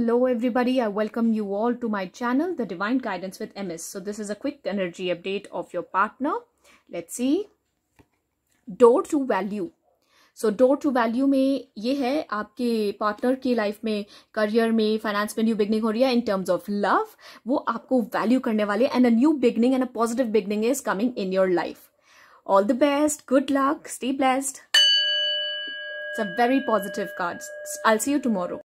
hello everybody i welcome you all to my channel the divine guidance with ms so this is a quick energy update of your partner let's see door to value so door to value mein ye hai partner ki life mein career mein finance mein new beginning ho rahi hai in terms of love wo aapko value karne wale and a new beginning and a positive beginning is coming in your life all the best good luck stay blessed it's a very positive cards. i'll see you tomorrow